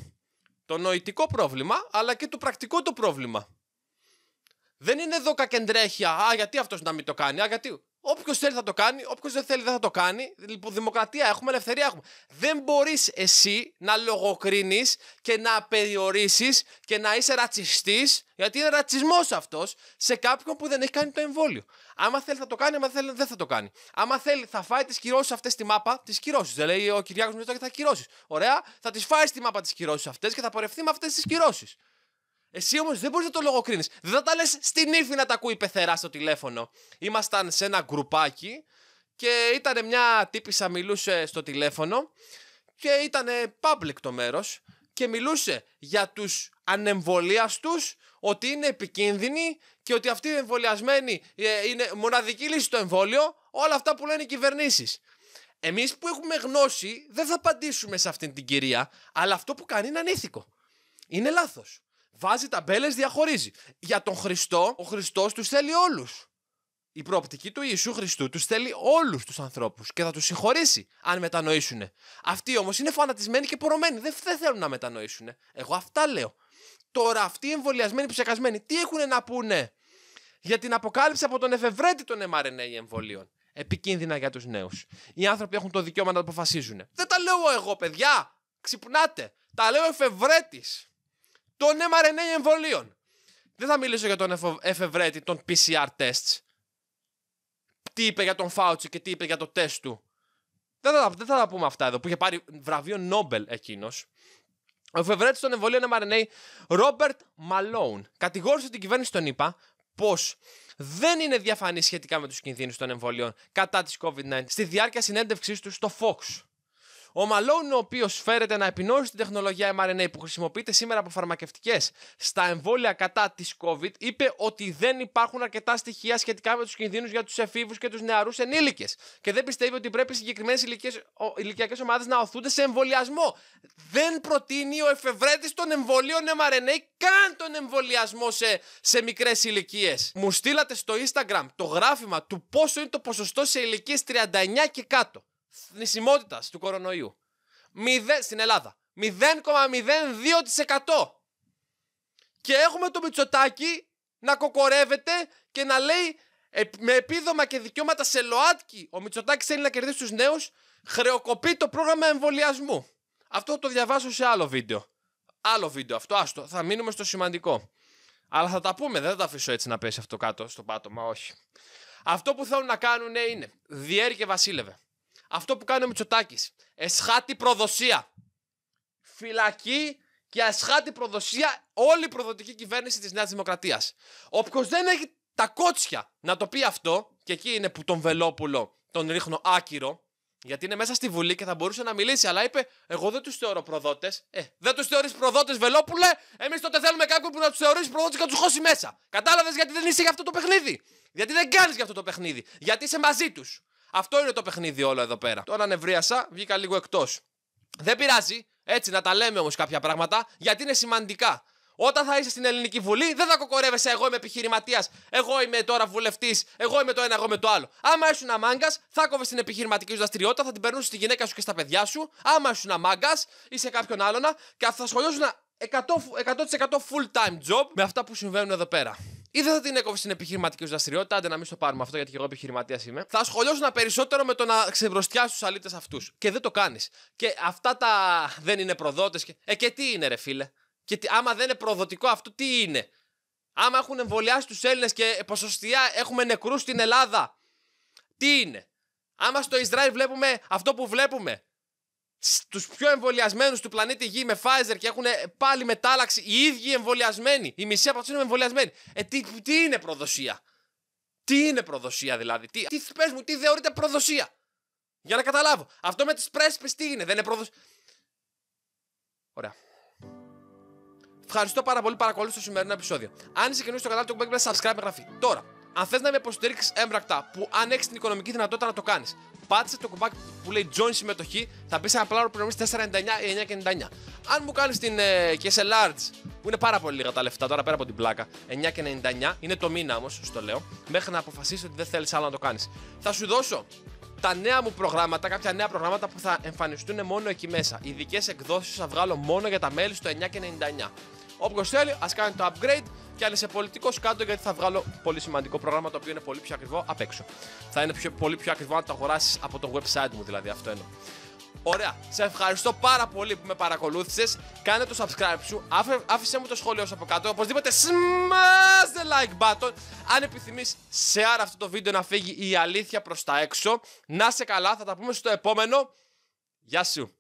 Speaker 1: Το νοητικό πρόβλημα, αλλά και το πρακτικό το πρόβλημα. Δεν είναι εδώ κακεντρέχεια. Α, γιατί αυτός να μην το κάνει. Α, γιατί. Όποιος θέλει θα το κάνει, όποιος δεν θέλει δεν θα το κάνει. Λοιπόν, δημοκρατία έχουμε, ελευθερία έχουμε. Δεν μπορείς εσύ να λογοκρίνεις και να περιορίσεις και να είσαι ρατσιστής, γιατί είναι ρατσισμός αυτός, σε κάποιον που δεν έχει κάνει το εμβόλιο. Άμα θέλει θα το κάνει, άμα θέλει δεν θα το κάνει. Άμα θέλει θα φάει τις κυρώσεις αυτές στη μάπα, τις κυρώσεις. Δεν λέει ο Κυριάκος Μητσοτάκης θα κυρώσεις. Ωραία, θα τις φάει στη μάπα τις κυρώσεις αυτές και θα πορευτεί με αυτές τις κυρώσεις. Εσύ όμως δεν μπορείς να το λογοκρίνεις. Δεν θα τα λες στην ύφη να τα ακούει πεθερά στο τηλέφωνο. Ήμασταν σε ένα γκρουπάκι και ήταν μια τύπησα μιλούσε στο τηλέφωνο και ήταν public το μέρος και μιλούσε για τους ανεμβολίαστους ότι είναι επικίνδυνοι και ότι αυτοί οι εμβολιασμένοι ε, είναι μοναδική λύση στο εμβόλιο. Όλα αυτά που λένε οι κυβερνήσεις. Εμείς που έχουμε γνώση δεν θα απαντήσουμε σε αυτήν την κυρία, αλλά αυτό που κάνει είναι ανήθικο. Είναι λάθος. Βάζει ταμπέλες, διαχωρίζει. Για τον Χριστό, ο Χριστός τους θέλει όλους. Η προοπτική του Ιησού Χριστού τους θέλει όλους τους ανθρώπους και θα τους συγχωρήσει αν μετανοήσουν. Αυτοί όμως είναι φανατισμένοι και πορωμένοι. Δεν, θέλουν να μετανοήσουν. Εγώ αυτά λέω. Τώρα αυτοί οι εμβολιασμένοι, ψεκασμένοι, τι έχουν να πούνε για την αποκάλυψη από τον εφευρέτη των mRNA εμβολίων. Επικίνδυνα για τους νέους. Οι άνθρωποι έχουν το δικαίωμα να αποφασίζουν. Δεν τα λέω εγώ, παιδιά! Ξυπνάτε! Τα λέω εφευρέτης! των mRNA εμβολίων. Δεν θα μιλήσω για τον εφευρέτη των PCR tests. Τι είπε για τον Φάουτσι και τι είπε για το τεστ του. Δεν θα, δεν θα τα πούμε αυτά εδώ που είχε πάρει βραβείο Νόμπελ εκείνος. Ο εφευρέτης των εμβολίων mRNA, Ρόμπερτ Μαλόουν, κατηγόρησε την κυβέρνηση των ΗΠΑ πως δεν είναι διαφανής σχετικά με τους κινδύνους των εμβολίων κατά της COVID-19 στη διάρκεια συνέντευξής του στο Fox. Ο Μαλόν, ο οποίος φέρεται να επινόησε την τεχνολογία mRNA που χρησιμοποιείται σήμερα από φαρμακευτικές στα εμβόλια κατά της COVID, είπε ότι δεν υπάρχουν αρκετά στοιχεία σχετικά με τους κινδύνους για τους εφήβους και τους νεαρούς ενήλικες. Και δεν πιστεύει ότι πρέπει συγκεκριμένε ηλικιακές ομάδες να οθούνται σε εμβολιασμό. Δεν προτείνει ο εφευρέτης των εμβολίων mRNA καν τον εμβολιασμό σε, σε μικρές ηλικίες. Μου στείλατε στο Instagram το γράφημα του πόσο είναι το ποσοστό σε ηλικίες 39 και κάτω θνησιμότητας του κορονοϊού. στην Ελλάδα. 0,02%. Και έχουμε το Μητσοτάκι να κοκορεύεται και να λέει ε, με επίδομα και δικαιώματα σε ΛΟΑΤΚΙ ο Μητσοτάκης θέλει να κερδίσει τους νέους, χρεοκοπεί το πρόγραμμα εμβολιασμού. Αυτό το διαβάσω σε άλλο βίντεο. Άλλο βίντεο αυτό, άστο. Θα μείνουμε στο σημαντικό. Αλλά θα τα πούμε, δεν θα τα αφήσω έτσι να πέσει αυτό κάτω στο πάτωμα, όχι. Αυτό που θέλουν να κάνουν είναι διέρη και βασίλευε. Αυτό που κάνει ο Μητσοτάκης. Εσχάτη προδοσία. Φυλακή και ασχάτη προδοσία όλη η προδοτική κυβέρνηση της Νέας Δημοκρατίας. Όποιος δεν έχει τα κότσια να το πει αυτό, και εκεί είναι που τον Βελόπουλο τον ρίχνω άκυρο, γιατί είναι μέσα στη Βουλή και θα μπορούσε να μιλήσει, αλλά είπε: Εγώ δεν τους θεωρώ προδότες. Ε, δεν τους θεωρείς προδότες, Βελόπουλε. Εμείς τότε θέλουμε κάποιον που να τους θεωρείς προδότες και να τους χώσει μέσα. Κατάλαβες γιατί δεν είσαι για αυτό το παιχνίδι. Γιατί δεν κάνεις για αυτό το παιχνίδι. Γιατί είσαι μαζί τους. Αυτό είναι το παιχνίδι όλο εδώ πέρα. Τώρα ανεβρίασα, βγήκα λίγο εκτός. Δεν πειράζει, έτσι να τα λέμε όμως κάποια πράγματα, γιατί είναι σημαντικά. Όταν θα είσαι στην Ελληνική Βουλή, δεν θα κοκορεύεσαι. Εγώ είμαι επιχειρηματίας. Εγώ είμαι τώρα βουλευτής. Εγώ είμαι το ένα, εγώ είμαι το άλλο. Άμα ήσουν αμάγκας, θα κόβες την επιχειρηματική σου δραστηριότητα, θα την περνούσες στη γυναίκα σου και στα παιδιά σου. Άμα ήσουν αμάγκας ή σε κάποιον άλλον, και θα σχολιάσουν 100% full time job με αυτά που συμβαίνουν εδώ πέρα ή δεν θα την έκοψε στην επιχειρηματική σου δραστηριότητα, άντε να μην στο πάρουμε αυτό γιατί και εγώ επιχειρηματίας είμαι. Θα ασχολιώσουν περισσότερο με το να ξεβροστιάσει τους αλήτες αυτούς. Και δεν το κάνεις. Και αυτά τα δεν είναι προδότες. Και... Ε, και τι είναι, ρε φίλε. Και τι... άμα δεν είναι προδοτικό αυτό, τι είναι. Άμα έχουν εμβολιάσει τους Έλληνες και ποσοστιά έχουμε νεκρούς στην Ελλάδα. Τι είναι. Άμα στο Ισραήλ βλέπουμε αυτό που βλέπουμε. Στου πιο εμβολιασμένους του πλανήτη Γη με Pfizer και έχουν πάλι μετάλλαξη οι ίδιοι εμβολιασμένοι. Η μισή από αυτούς είναι εμβολιασμένοι. Ε, τι, τι είναι προδοσία. Τι είναι προδοσία δηλαδή. Τι, τι πες μου, τι θεωρείται προδοσία. Για να καταλάβω. Αυτό με τις πρέσπες τι είναι. Δεν είναι προδοσία. Ωραία. Ευχαριστώ πάρα πολύ που παρακολούθησε το σημερινό επεισόδιο. Αν είσαι καινούριο στο κανάλι του Κουμπέκ, subscribe με Τώρα, αν θες να με υποστηρίξεις έμπρακτα που αν έχεις την οικονομική δυνατότητα να το κάνεις, πάτησε το κουμπάκι που λέει Join συμμετοχή, θα μπει σε ένα πλάνο που 4,99 ή 9,99. Αν μου κάνεις την ε, και large, που είναι πάρα πολύ λίγα τα λεφτά τώρα πέρα από την πλάκα, 9,99 είναι το μήνα όμως, σου το λέω, μέχρι να αποφασίσεις ότι δεν θέλεις άλλο να το κάνεις. Θα σου δώσω τα νέα μου προγράμματα, κάποια νέα προγράμματα που θα εμφανιστούν μόνο εκεί μέσα. Ειδικές εκδόσεις θα βγάλω μόνο για τα μέλη στο 9,99. Όποιος θέλει, ας κάνει το upgrade. Και αν είσαι πολιτικός, κάτω γιατί θα βγάλω πολύ σημαντικό πρόγραμμα το οποίο είναι πολύ πιο ακριβό απ' έξω. Θα είναι πιο, πολύ πιο ακριβό αν το αγοράσεις από το website μου, δηλαδή αυτό εννοώ. Ωραία, σε ευχαριστώ πάρα πολύ που με παρακολούθησες. Κάνε το subscribe σου, άφησε μου το σχόλιο σου από κάτω. Οπωσδήποτε, smash the like button. Αν επιθυμείς, share αυτό το βίντεο να φύγει η αλήθεια προς τα έξω. Να σε καλά, θα τα πούμε στο επόμενο. Γεια σου.